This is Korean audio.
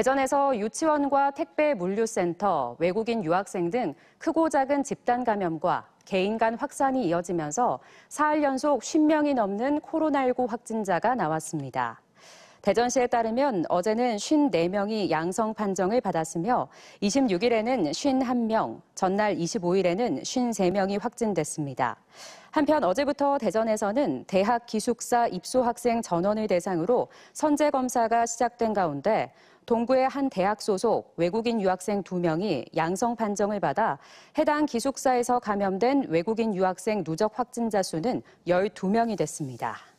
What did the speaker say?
대전에서 유치원과 택배 물류센터, 외국인 유학생 등 크고 작은 집단 감염과 개인 간 확산이 이어지면서 사흘 연속 10명이 넘는 코로나19 확진자가 나왔습니다. 대전시에 따르면 어제는 54명이 양성 판정을 받았으며 26일에는 51명, 전날 25일에는 53명이 확진됐습니다. 한편 어제부터 대전에서는 대학 기숙사 입소학생 전원을 대상으로 선제 검사가 시작된 가운데 동구의 한 대학 소속 외국인 유학생 2명이 양성 판정을 받아 해당 기숙사에서 감염된 외국인 유학생 누적 확진자 수는 12명이 됐습니다.